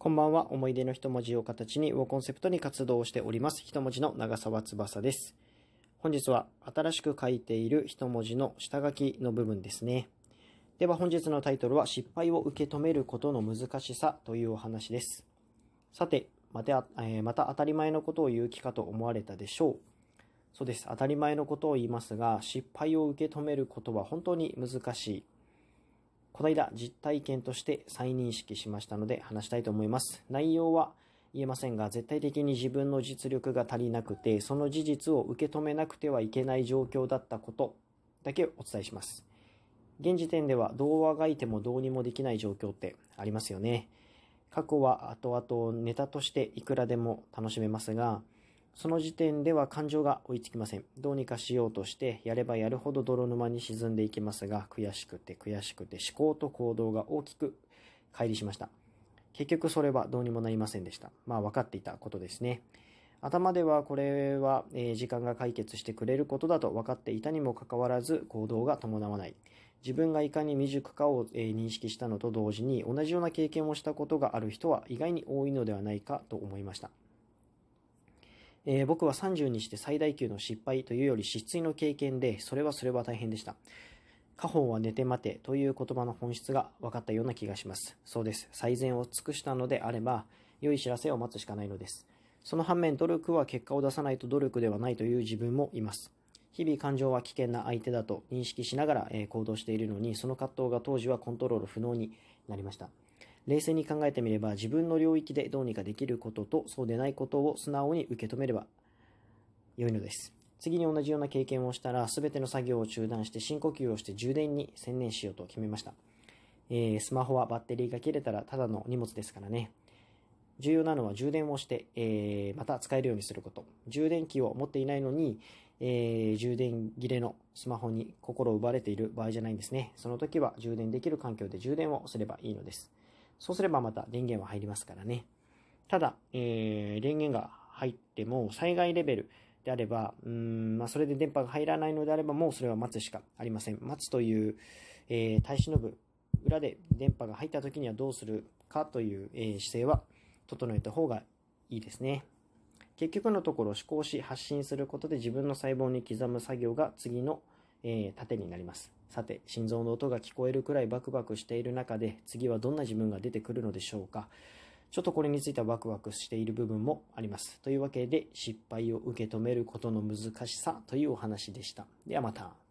こんばんは。思い出の一文字を形にをコンセプトに活動しております。一文字の長沢翼です。本日は新しく書いている一文字の下書きの部分ですね。では本日のタイトルは失敗を受け止めることの難しさというお話です。さて、また,、えー、また当たり前のことを言う気かと思われたでしょう。そうです。当たり前のことを言いますが、失敗を受け止めることは本当に難しい。この間実体験として再認識しましたので話したいと思います。内容は言えませんが、絶対的に自分の実力が足りなくて、その事実を受け止めなくてはいけない状況だったことだけお伝えします。現時点では童話がいてもどうにもできない状況ってありますよね。過去は後々ネタとしていくらでも楽しめますが、その時点では感情が追いつきません。どうにかしようとして、やればやるほど泥沼に沈んでいきますが、悔しくて悔しくて思考と行動が大きく乖離しました。結局それはどうにもなりませんでした。まあ分かっていたことですね。頭ではこれは、え時間が解決してくれることだと分かっていたにもかかわらず行動が伴わない。自分がいかに未熟かを、え認識したのと同時に同じような経験をしたことがある人は意外に多いのではないかと思いました。えー、僕は30にして最大級の失敗というより失墜の経験で、それはそれは大変でした。家宝は寝て待てという言葉の本質が分かったような気がします。そうです。最善を尽くしたのであれば、良い知らせを待つしかないのです。その反面、努力は結果を出さないと努力ではないという自分もいます。日々感情は危険な相手だと認識しながら行動しているのに、その葛藤が当時はコントロール不能になりました。冷静に考えてみれば自分の領域でどうにかできることとそうでないことを素直に受け止めれば良いのです。次に同じような経験をしたら全ての作業を中断して深呼吸をして充電に専念しようと決めました。えー、スマホはバッテリーが切れたらただの荷物ですからね。重要なのは充電をして、えー、また使えるようにすること。充電器を持っていないのに、えー、充電切れのスマホに心を奪われている場合じゃないんですね。その時は充電できる環境で充電をすればいいのです。そうすればまた電源は入りますからね。ただ、えー、電源が入っても災害レベルであれば、うん、まあ、それで電波が入らないのであれば、もうそれは待つしかありません。待つという、えー、耐え忍ぶ、裏で電波が入った時にはどうするかという、えー、姿勢は整えた方がいいですね。結局のところ思考し発信することで自分の細胞に刻む作業が次のえー、になります。さて、心臓の音が聞こえるくらいバクバクしている中で、次はどんな自分が出てくるのでしょうか。ちょっとこれについてはワクワクしている部分もあります。というわけで、失敗を受け止めることの難しさというお話でした。ではまた。